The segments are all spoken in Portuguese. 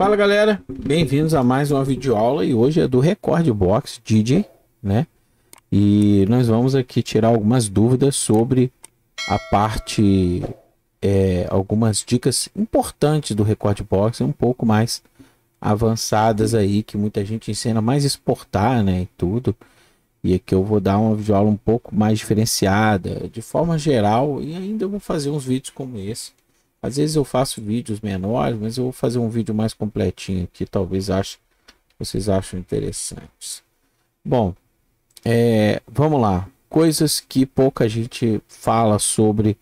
Fala galera, bem-vindos a mais uma videoaula e hoje é do Record Box DJ, né? E nós vamos aqui tirar algumas dúvidas sobre a parte, é, algumas dicas importantes do Record Box, um pouco mais avançadas aí, que muita gente ensina mais exportar, né, e tudo. E aqui eu vou dar uma videoaula um pouco mais diferenciada, de forma geral, e ainda vou fazer uns vídeos como esse às vezes eu faço vídeos menores, mas eu vou fazer um vídeo mais completinho que talvez ache, vocês acham interessantes. Bom, é, vamos lá. Coisas que pouca gente fala sobre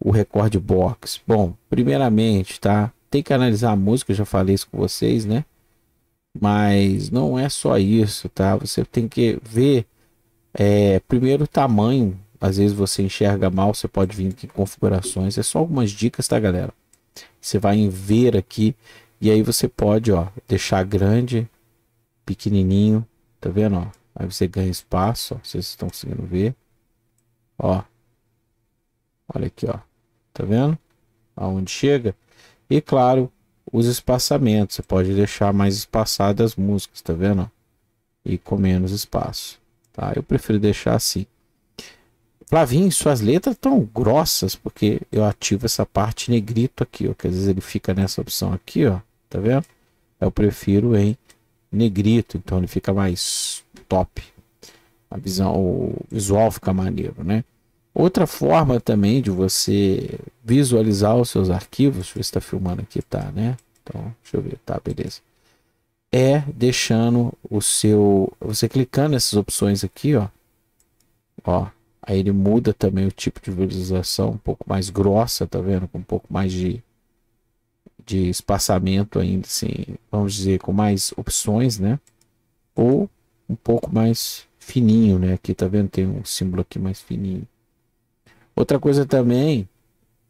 o Record Box. Bom, primeiramente, tá? Tem que analisar a música, já falei isso com vocês, né? Mas não é só isso, tá? Você tem que ver é, primeiro o tamanho às vezes você enxerga mal, você pode vir aqui em configurações, é só algumas dicas, tá galera? Você vai em ver aqui e aí você pode, ó, deixar grande, pequenininho, tá vendo, ó? Aí você ganha espaço, ó, vocês estão conseguindo ver, ó. Olha aqui, ó, tá vendo? Aonde chega? E claro, os espaçamentos, você pode deixar mais espaçadas as músicas, tá vendo, ó? E com menos espaço, tá? Eu prefiro deixar assim. Flavinho, suas letras estão grossas, porque eu ativo essa parte negrito aqui, ó, que às vezes ele fica nessa opção aqui, ó, tá vendo? Eu prefiro em negrito, então ele fica mais top. A visão, o visual fica maneiro, né? Outra forma também de você visualizar os seus arquivos, deixa eu ver se está filmando aqui, tá, né? Então, deixa eu ver, tá, beleza. É deixando o seu, você clicando nessas opções aqui, ó, ó, Aí ele muda também o tipo de visualização, um pouco mais grossa, tá vendo? Com um pouco mais de, de espaçamento ainda, assim, vamos dizer, com mais opções, né? Ou um pouco mais fininho, né? Aqui, tá vendo? Tem um símbolo aqui mais fininho. Outra coisa também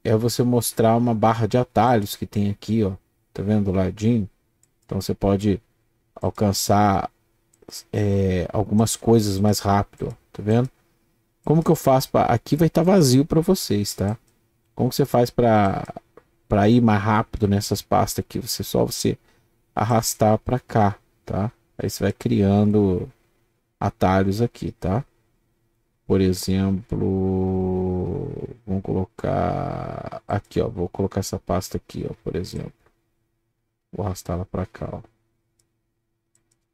é você mostrar uma barra de atalhos que tem aqui, ó. Tá vendo do ladinho? Então você pode alcançar é, algumas coisas mais rápido, ó. tá vendo? Como que eu faço para aqui vai estar tá vazio para vocês, tá? Como você faz para para ir mais rápido nessas pastas aqui? Você só você arrastar para cá, tá? Aí você vai criando atalhos aqui, tá? Por exemplo, vamos colocar aqui, ó. Vou colocar essa pasta aqui, ó, por exemplo. Vou arrastar ela para cá, ó.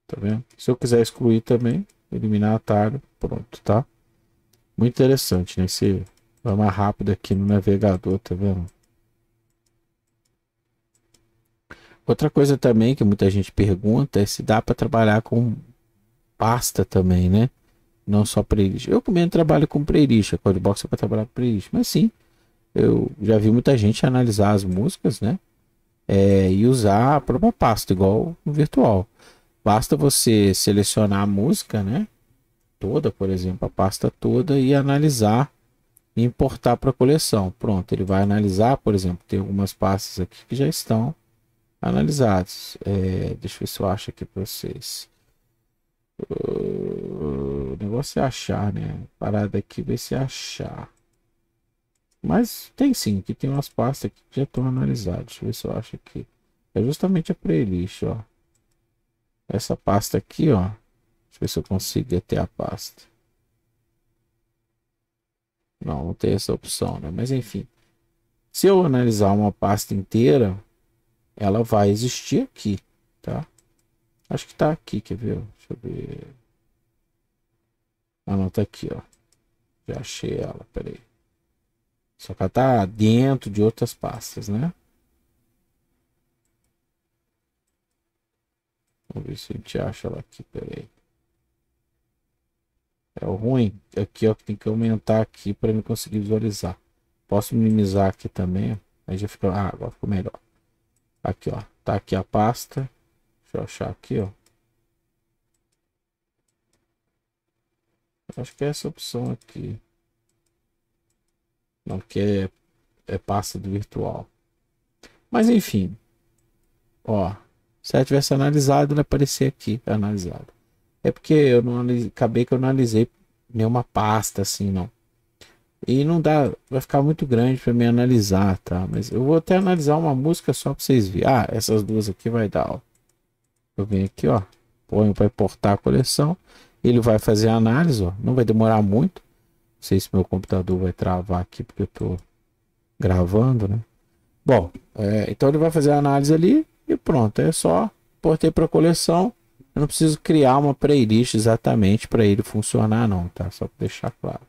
Tá vendo? Se eu quiser excluir também, eliminar atalho, pronto, tá? Muito interessante, né? Esse vai mais rápido aqui no navegador, tá vendo? Outra coisa também que muita gente pergunta é se dá para trabalhar com pasta também, né? Não só playlist. Eu mesmo trabalho com playlist, a Codebox é para trabalhar com playlist, mas sim, eu já vi muita gente analisar as músicas, né? É, e usar a própria pasta, igual no virtual. Basta você selecionar a música, né? toda, por exemplo, a pasta toda e analisar e importar para a coleção. Pronto, ele vai analisar, por exemplo, tem algumas pastas aqui que já estão analisadas. É, deixa eu ver se eu acho aqui para vocês. O negócio é achar, né? Parada aqui, ver se é achar. Mas tem sim, que tem umas pastas aqui que já estão analisadas. Deixa eu ver se eu acho aqui. É justamente a playlist, ó. Essa pasta aqui, ó. Deixa eu ver se eu consigo ter a pasta. Não, não tem essa opção, né? Mas enfim. Se eu analisar uma pasta inteira, ela vai existir aqui, tá? Acho que tá aqui, quer ver? Deixa eu ver. Ah, não, tá aqui, ó. Já achei ela, peraí. Só que ela tá dentro de outras pastas, né? Vamos ver se a gente acha ela aqui, peraí. É o ruim aqui, é ó, que tem que aumentar aqui para eu conseguir visualizar. Posso minimizar aqui também, aí já fica, ah, agora ficou melhor. Aqui, ó, tá aqui a pasta. Deixa eu achar aqui, ó. Acho que é essa opção aqui. Não, que é, é pasta do virtual. Mas enfim. Ó, se ela tivesse analisado, ela aparecer aqui, analisado. É porque eu não acabei que eu não analisei nenhuma pasta assim, não. E não dá, vai ficar muito grande para me analisar, tá? Mas eu vou até analisar uma música só para vocês verem. Ah, essas duas aqui vai dar, ó. Eu venho aqui, ó, ponho para importar a coleção. Ele vai fazer a análise, ó. Não vai demorar muito. Não sei se meu computador vai travar aqui porque eu tô gravando, né? Bom, é, então ele vai fazer a análise ali e pronto. É só portei para coleção eu não preciso criar uma playlist exatamente para ele funcionar não, tá? Só para deixar claro.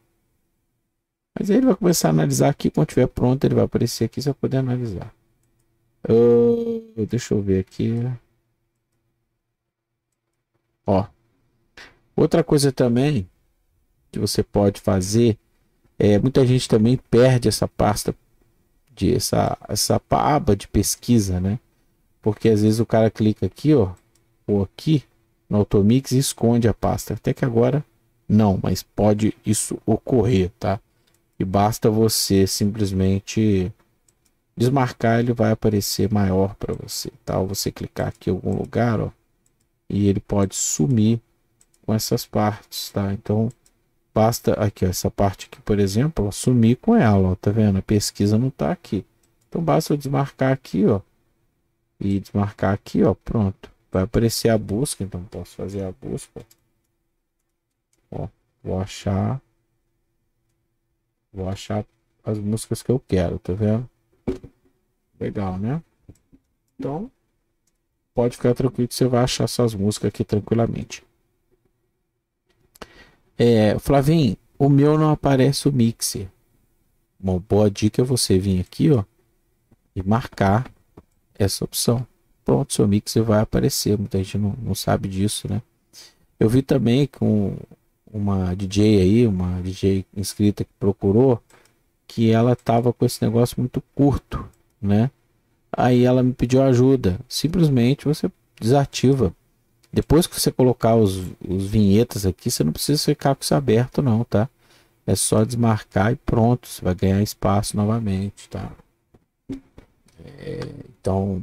Mas aí ele vai começar a analisar aqui, quando estiver pronto ele vai aparecer aqui, você vai poder analisar. Oh, deixa eu ver aqui. Ó. Outra coisa também que você pode fazer é muita gente também perde essa pasta de essa essa aba de pesquisa, né? Porque às vezes o cara clica aqui, ó, ou aqui no Automix e esconde a pasta. Até que agora não, mas pode isso ocorrer, tá? E basta você simplesmente desmarcar, ele vai aparecer maior para você, tá? Ou você clicar aqui em algum lugar, ó, e ele pode sumir com essas partes, tá? Então basta aqui, ó, essa parte aqui, por exemplo, ó, sumir com ela, ó, tá vendo? A pesquisa não tá aqui. Então basta eu desmarcar aqui, ó, e desmarcar aqui, ó, pronto. Vai aparecer a busca, então posso fazer a busca. Ó, vou achar. Vou achar as músicas que eu quero, tá vendo? Legal, né? Então, pode ficar tranquilo que você vai achar suas músicas aqui tranquilamente. É, Flavinho, o meu não aparece o mixer. Uma boa dica é você vir aqui, ó, e marcar essa opção pronto, seu mixer vai aparecer. Muita gente não, não sabe disso, né? Eu vi também com uma DJ aí, uma DJ inscrita que procurou, que ela tava com esse negócio muito curto, né? Aí ela me pediu ajuda. Simplesmente você desativa. Depois que você colocar os, os vinhetas aqui, você não precisa ficar com isso aberto, não, tá? É só desmarcar e pronto. Você vai ganhar espaço novamente, tá? É, então,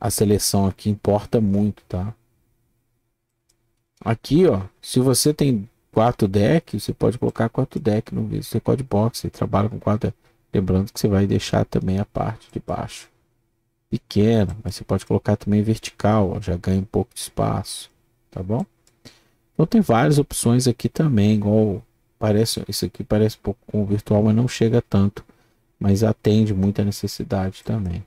a seleção aqui importa muito, tá? Aqui, ó, se você tem quatro deck, você pode colocar quatro deck no vídeo. Você pode box, você trabalha com quatro Lembrando que você vai deixar também a parte de baixo pequena, mas você pode colocar também vertical, ó, já ganha um pouco de espaço, tá bom? Então tem várias opções aqui também, igual parece, isso aqui parece um pouco com o virtual, mas não chega tanto, mas atende muita necessidade também.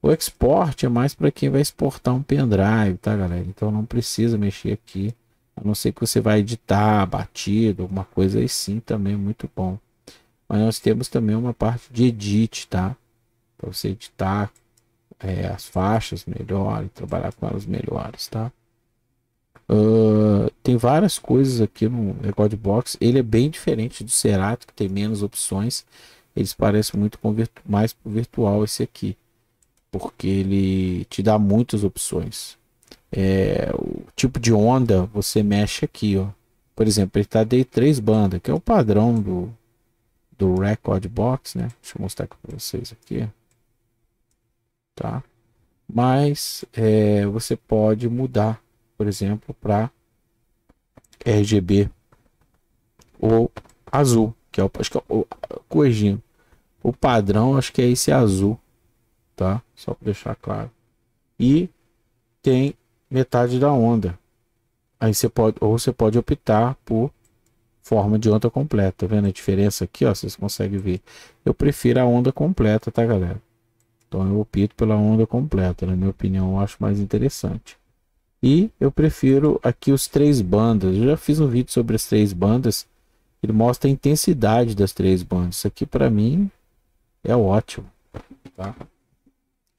O export é mais para quem vai exportar um pendrive, tá, galera? Então não precisa mexer aqui. A não ser que você vai editar batido, alguma coisa aí sim também é muito bom. Mas nós temos também uma parte de edit, tá? Para você editar é, as faixas melhor e trabalhar com elas melhores, tá? Uh, tem várias coisas aqui no Record Box. Ele é bem diferente do Cerato, que tem menos opções. Eles parecem muito com mais virtual esse aqui porque ele te dá muitas opções. É, o tipo de onda você mexe aqui, ó. Por exemplo, ele tá de 3 bandas, que é o padrão do, do Record Box, né? Deixa eu mostrar aqui para vocês aqui. Tá? Mas é, você pode mudar, por exemplo, para RGB ou azul, que é o, acho que é o, o, o padrão, acho que é esse azul tá? Só para deixar claro. E tem metade da onda. Aí você pode, ou você pode optar por forma de onda completa. Tá vendo a diferença aqui, ó? Vocês conseguem ver. Eu prefiro a onda completa, tá, galera? Então eu opto pela onda completa, na minha opinião, eu acho mais interessante. E eu prefiro aqui os três bandas. Eu já fiz um vídeo sobre as três bandas. Ele mostra a intensidade das três bandas. Isso aqui para mim é ótimo, tá?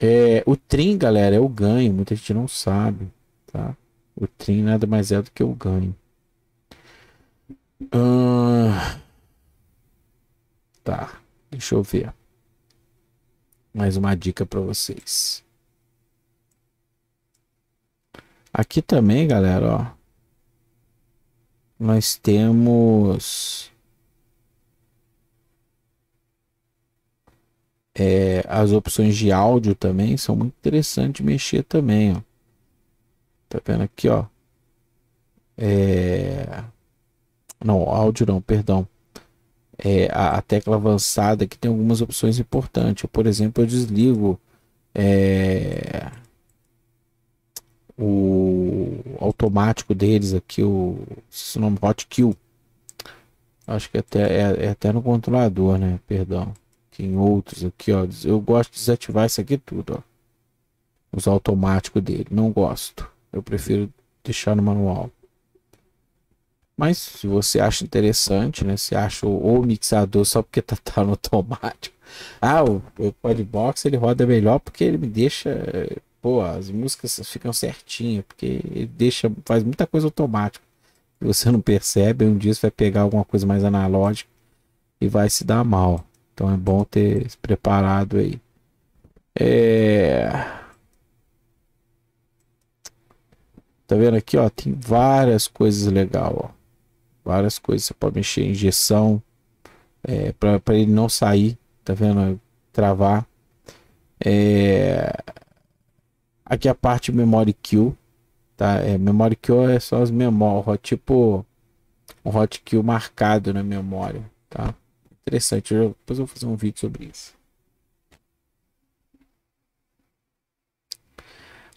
É, o trim, galera, é o ganho. Muita gente não sabe, tá? O trim nada mais é do que o ganho. Uh... Tá, deixa eu ver. Mais uma dica para vocês. Aqui também, galera, ó. Nós temos é, as opções de áudio também são muito interessantes mexer também, ó. Tá vendo aqui, ó. É... Não, áudio não, perdão. É, a, a, tecla avançada que tem algumas opções importantes. Por exemplo, eu desligo é... o automático deles aqui, o esse nome Hotkill. Acho que até é, é até no controlador, né? Perdão. Tem outros aqui, ó. Eu gosto de desativar isso aqui tudo, ó. Os automáticos dele. Não gosto. Eu prefiro deixar no manual. Mas se você acha interessante, né? Se acha o, o mixador só porque tá, tá no automático. Ah, o, o Podbox ele roda melhor porque ele me deixa. Pô, as músicas ficam certinho porque ele deixa, faz muita coisa automática. Você não percebe, um dia você vai pegar alguma coisa mais analógica e vai se dar mal. Então é bom ter se preparado aí. É... Tá vendo aqui, ó? Tem várias coisas legais, ó. Várias coisas. Você pode mexer em injeção é, para ele não sair, tá vendo? Travar. É... Aqui é a parte memory kill, tá? É, memory kill é só as memórias, tipo um hot kill marcado na memória, tá? interessante. Eu, depois eu vou fazer um vídeo sobre isso.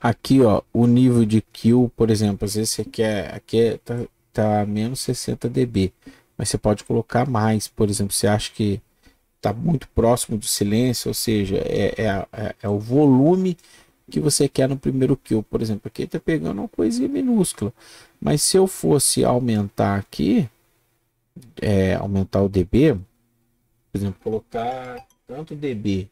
Aqui, ó, o nível de kill, por exemplo, às vezes você quer, aqui é, tá, tá menos 60 dB, mas você pode colocar mais, por exemplo, você acha que tá muito próximo do silêncio, ou seja, é, é, é, é o volume que você quer no primeiro kill, por exemplo, aqui tá pegando uma coisinha minúscula, mas se eu fosse aumentar aqui, é, aumentar o dB, por exemplo, colocar tanto dB.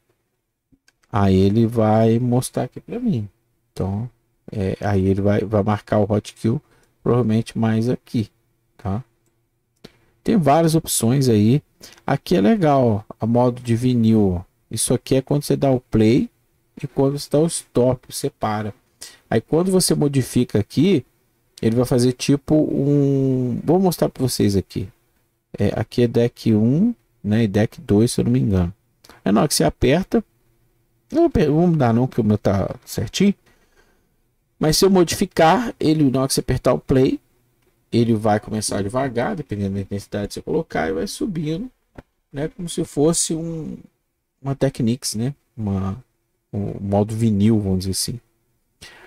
Aí ele vai mostrar aqui para mim. Então, é, aí ele vai, vai marcar o hotkill provavelmente mais aqui, tá? Tem várias opções aí. Aqui é legal, ó, a modo de vinil. Isso aqui é quando você dá o play e quando você dá o stop, você para. Aí quando você modifica aqui, ele vai fazer tipo um... Vou mostrar para vocês aqui. É, aqui é deck 1, né? E deck 2, se eu não me engano. É na hora que você aperta. Não vou mudar não, que o meu tá certinho. Mas se eu modificar, ele, na hora que você apertar o play, ele vai começar devagar, dependendo da intensidade que você colocar, e vai subindo, né? Como se fosse um, uma Technics, né? Uma, um modo vinil, vamos dizer assim.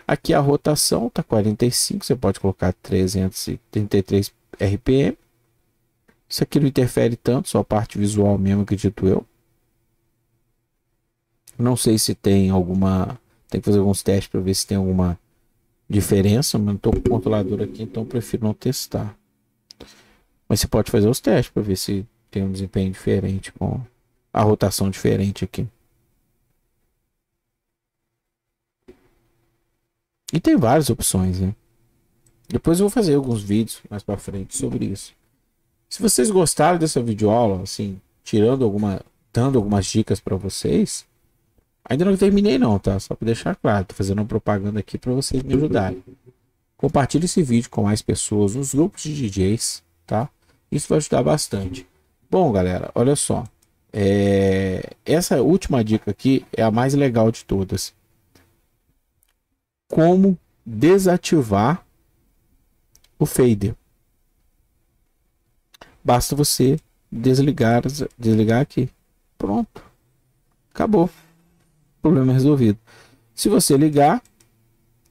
Aqui a rotação tá 45, você pode colocar 333 RPM. Isso aqui não interfere tanto, só a parte visual mesmo, acredito eu. Não sei se tem alguma. Tem que fazer alguns testes para ver se tem alguma diferença, mas não estou com o controlador aqui, então prefiro não testar. Mas você pode fazer os testes para ver se tem um desempenho diferente com a rotação diferente aqui. E tem várias opções, né? Depois eu vou fazer alguns vídeos mais para frente sobre isso. Se vocês gostaram dessa videoaula, assim, tirando alguma, dando algumas dicas para vocês, ainda não terminei não, tá? Só para deixar claro, tô fazendo uma propaganda aqui para vocês me ajudarem. Compartilhe esse vídeo com mais pessoas nos grupos de DJs, tá? Isso vai ajudar bastante. Bom, galera, olha só. É... Essa última dica aqui é a mais legal de todas. Como desativar o fader. Basta você desligar, desligar aqui. Pronto. Acabou. Problema resolvido. Se você ligar,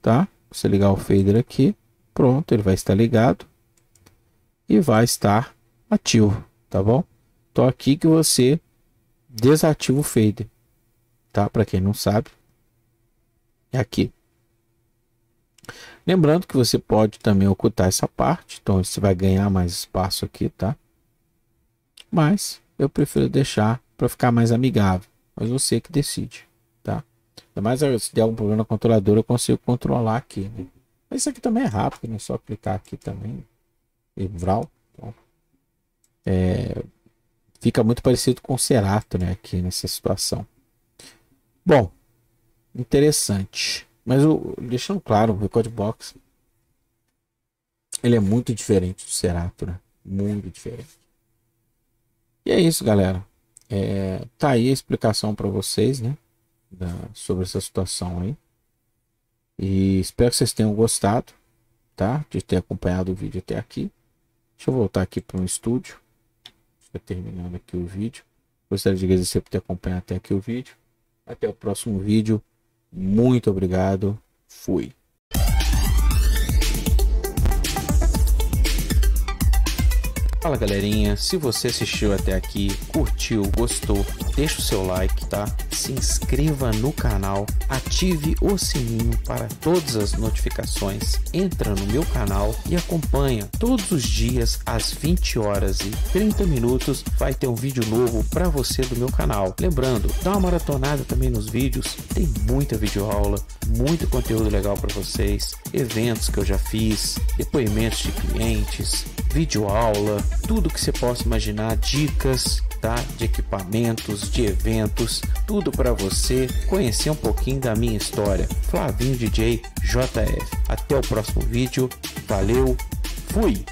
tá? Você ligar o fader aqui, pronto, ele vai estar ligado e vai estar ativo, tá bom? Então aqui que você desativa o fader, tá? Para quem não sabe, é aqui. Lembrando que você pode também ocultar essa parte, então você vai ganhar mais espaço aqui, tá? mas eu prefiro deixar para ficar mais amigável. Mas você que decide, tá? Ainda mais se der algum problema na controladora, eu consigo controlar aqui. Né? Mas isso aqui também é rápido, né? Só clicar aqui também. E vral. Então, é, fica muito parecido com o Cerato, né? Aqui nessa situação. Bom, interessante. Mas o, deixando claro, o Record Box ele é muito diferente do Cerato, né? Muito diferente. E é isso, galera. É, tá aí a explicação para vocês, né? Da, sobre essa situação aí. E espero que vocês tenham gostado, tá? De ter acompanhado o vídeo até aqui. Deixa eu voltar aqui para o estúdio. Estou tá terminando aqui o vídeo. Gostaria de agradecer por ter acompanhado até aqui o vídeo. Até o próximo vídeo. Muito obrigado. Fui. Fala galerinha, se você assistiu até aqui, curtiu, gostou, deixa o seu like, tá? se inscreva no canal, ative o sininho para todas as notificações, entra no meu canal e acompanha todos os dias às 20 horas e 30 minutos vai ter um vídeo novo para você do meu canal. Lembrando, dá uma maratonada também nos vídeos, tem muita videoaula, muito conteúdo legal para vocês, eventos que eu já fiz, depoimentos de clientes, videoaula, tudo que você possa imaginar, dicas, tá? De equipamentos, de eventos, tudo tudo para você conhecer um pouquinho da minha história. Flavinho DJ JF. Até o próximo vídeo. Valeu. Fui.